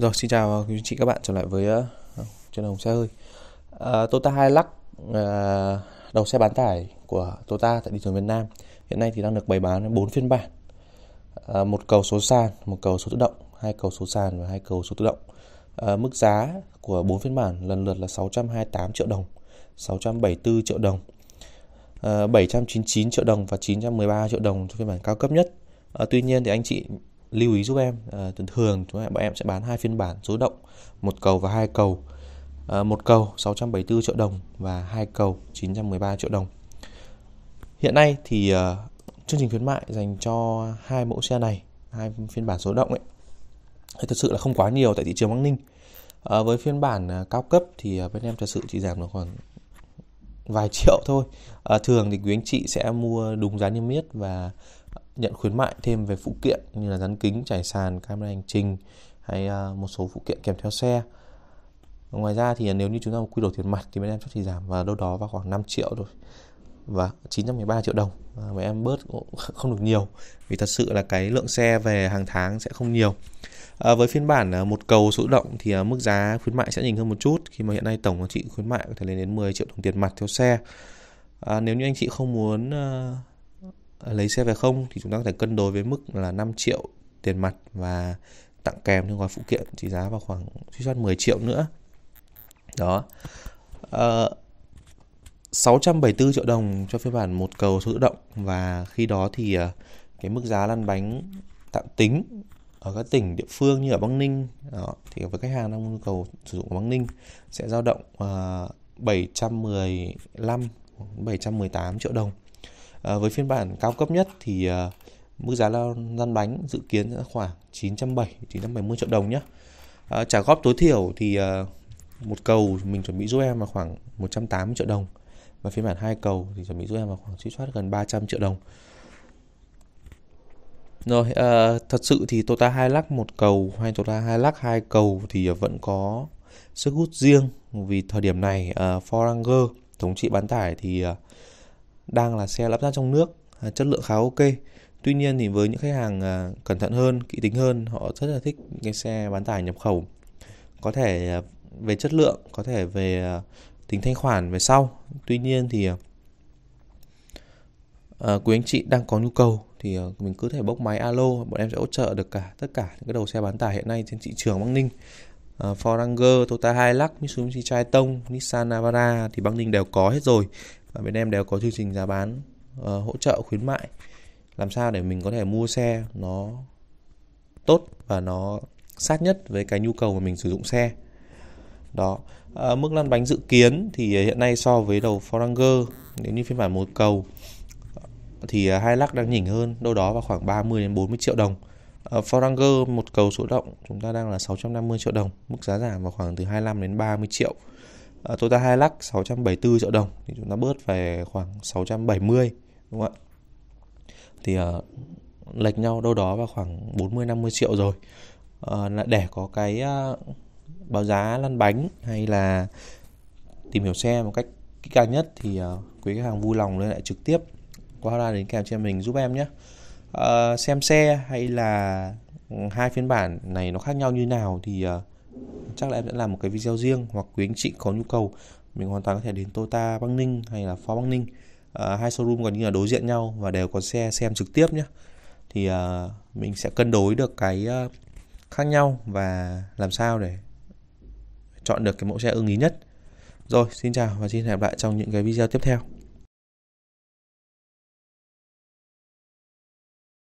Rồi xin chào quý chị các bạn trở lại với uh, trên hồng xe hơi. Uh, ờ, Toyota Hilux uh, ờ, đầu xe bán tải của Toyota tại thị trường Việt Nam hiện nay thì đang được bày bán 4 phiên bản. Uh, một cầu số sàn, một cầu số tự động, hai cầu số sàn và hai cầu số tự động. Uh, mức giá của 4 phiên bản lần lượt là 628 triệu đồng, 674 triệu đồng, uh, 799 triệu đồng và 913 triệu đồng cho phiên bản cao cấp nhất. Uh, tuy nhiên thì anh chị lưu ý giúp em à, thường thường chúng em, bọn em sẽ bán hai phiên bản số động một cầu và hai cầu ờ, một cầu 674 triệu đồng và hai cầu 913 triệu đồng hiện nay thì ờ, chương trình khuyến mại dành cho hai mẫu xe này hai phiên bản số động ấy thì thật sự là không quá nhiều tại thị trường Bắc Ninh với phiên bản cao cấp thì à, bên em thật sự chỉ giảm được khoảng vài triệu thôi thường thì quý anh chị sẽ mua đúng giá niêm yết và nhận khuyến mại thêm về phụ kiện như là rắn kính, trải sàn, camera hành trình hay à, một số phụ kiện kèm theo xe. Ngoài ra thì nếu như chúng ta quy đổi tiền mặt thì bên em chắc chỉ giảm vào đâu đó vào khoảng 5 triệu rồi và 913 triệu đồng à, em bớt không được nhiều vì thật sự là cái lượng xe về hàng tháng sẽ không nhiều à, với phiên bản à, một cầu số động thì à, mức giá khuyến mại sẽ nhìn hơn một chút khi mà hiện nay tổng giá trị khuyến mại có thể lên đến 10 triệu đồng tiền mặt theo xe à, nếu như anh chị không muốn Ờ, lấy xe về không thì chúng ta có thể cân đối với mức là 5 triệu tiền mặt và tặng kèm những gói phụ kiện trị giá vào khoảng suy soát 10 triệu nữa đó à, ờ, 674 triệu đồng cho phiên bản một cầu số tự động và khi đó thì ờ, cái mức giá lăn bánh tạm tính ở các tỉnh địa phương như ở Bắc Ninh đó, thì với khách hàng đang nhu cầu sử dụng ở Bắc Ninh sẽ dao động uh, 715 718 triệu đồng Ờ, với phiên bản cao cấp nhất thì à, mức giá lao lăn bánh dự kiến khoảng 970 970 triệu đồng nhé. À, ờ, trả góp tối thiểu thì à, một cầu mình chuẩn bị giúp em là khoảng 180 triệu đồng và phiên bản hai cầu thì chuẩn bị giúp em là khoảng suy soát gần 300 triệu đồng. Rồi, uh, thật sự thì Toyota lắc một cầu hay Toyota lắc hai cầu thì vẫn có sức hút riêng vì thời điểm này uh, Ford thống trị bán tải thì uh, đang là xe lắp ráp trong nước à, chất lượng khá ok tuy nhiên thì với những khách hàng à, cẩn thận hơn kỹ tính hơn họ rất là thích cái xe bán tải nhập khẩu có thể à, về chất lượng có thể về tính thanh khoản về sau tuy nhiên thì quý anh chị đang có nhu cầu thì mình cứ thể bốc máy alo bọn em sẽ hỗ trợ được cả tất cả những cái đầu xe bán tải hiện nay trên thị trường Bắc Ninh à, Ford Ranger, Toyota Hilux, Mitsubishi Triton, Nissan Navara thì Bắc Ninh đều có hết rồi và bên em đều có chương trình giá bán uh, hỗ trợ khuyến mại làm sao để mình có thể mua xe nó tốt và nó sát nhất với cái nhu cầu mà mình sử dụng xe đó à, mức lăn bánh dự kiến thì ờ, hiện nay so với đầu Forranger nếu như phiên bản một cầu thì hai lắc đang nhỉnh hơn đâu đó vào khoảng 30 đến 40 triệu đồng à, Forranger một cầu số động chúng ta đang là 650 triệu đồng mức giá giảm vào khoảng từ 25 đến 30 triệu uh, Toyota Hilux 674 triệu đồng thì chúng ta bớt về khoảng 670 đúng không ạ? Thì uh, lệch nhau đâu đó vào khoảng 40 50 triệu rồi. Uh, để có cái ờ, báo giá lăn bánh hay là tìm hiểu xe một cách kỹ càng nhất thì quý khách hàng vui lòng lên lại trực tiếp qua ra đến kèm cho mình giúp em nhé. xem xe hay là ừ, hai phiên bản này nó khác nhau như nào thì chắc là em sẽ làm một cái video riêng hoặc quý anh chị có nhu cầu mình hoàn toàn có thể đến Toyota Bắc Ninh hay là Phó Bắc Ninh à, hai showroom gần như là đối diện nhau và đều có xe xem trực tiếp nhé thì à, mình sẽ cân đối được cái à, khác nhau và làm sao để chọn được cái mẫu xe ưng ý nhất rồi xin chào và xin hẹn gặp lại trong những cái video tiếp theo